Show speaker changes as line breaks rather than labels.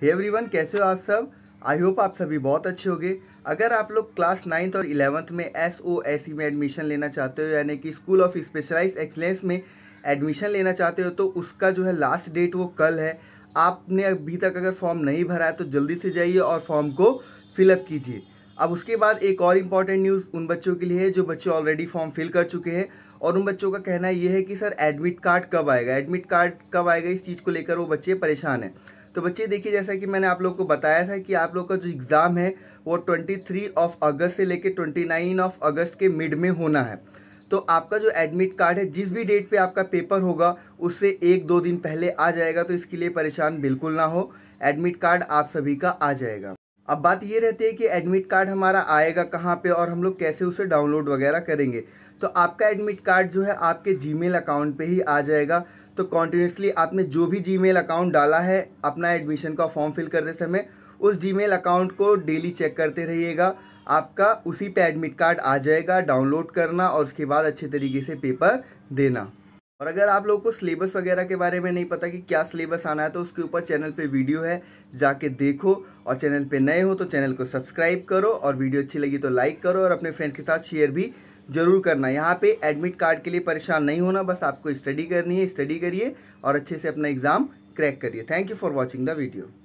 हे every everyone कैसे हो आप सब आई होप आप सभी बहुत अच्छे होंगे अगर आप लोग क्लास नाइन्थ और इलेवंथ में एस ओ एस सी में एडमिशन लेना चाहते हो यानी कि स्कूल ऑफ स्पेशलाइज एक्सलेंस में एडमिशन लेना चाहते हो तो उसका जो है लास्ट डेट वो कल है आपने अभी तक अगर फॉर्म नहीं भरा है तो जल्दी से जाइए और फॉर्म को फिलअप कीजिए अब उसके बाद एक और इम्पॉर्टेंट न्यूज़ उन बच्चों के लिए है जो बच्चे ऑलरेडी फॉर्म फिल कर चुके हैं और उन बच्चों का कहना यह है कि सर एडमिट कार्ड कब आएगा एडमिट कार्ड कब आएगा इस चीज़ को लेकर वो बच्चे परेशान हैं तो बच्चे देखिए जैसा कि मैंने आप लोग को बताया था कि आप लोग का जो एग्ज़ाम है वो 23 ऑफ अगस्त से ट्वेंटी 29 ऑफ अगस्त के मिड में होना है तो आपका जो एडमिट कार्ड है जिस भी डेट पे आपका पेपर होगा उससे एक दो दिन पहले आ जाएगा तो इसके लिए परेशान बिल्कुल ना हो एडमिट कार्ड आप सभी का आ जाएगा अब बात ये रहती है कि एडमिट कार्ड हमारा आएगा कहाँ पे और हम लोग कैसे उसे डाउनलोड वगैरह करेंगे तो आपका एडमिट कार्ड जो है आपके जीमेल अकाउंट पे ही आ जाएगा तो कॉन्टीन्यूसली आपने जो भी जी अकाउंट डाला है अपना एडमिशन का फॉर्म फिल करते समय उस जी अकाउंट को डेली चेक करते रहिएगा आपका उसी पे एडमिट कार्ड आ जाएगा डाउनलोड करना और उसके बाद अच्छे तरीके से पेपर देना और अगर आप लोगों को सिलेबस वगैरह के बारे में नहीं पता कि क्या सिलेबस आना है तो उसके ऊपर चैनल पे वीडियो है जाके देखो और चैनल पे नए हो तो चैनल को सब्सक्राइब करो और वीडियो अच्छी लगी तो लाइक करो और अपने फ्रेंड के साथ शेयर भी ज़रूर करना यहाँ पे एडमिट कार्ड के लिए परेशान नहीं होना बस आपको स्टडी करनी है स्टडी करिए और अच्छे से अपना एग्ज़ाम क्रैक करिए thank you for watching the video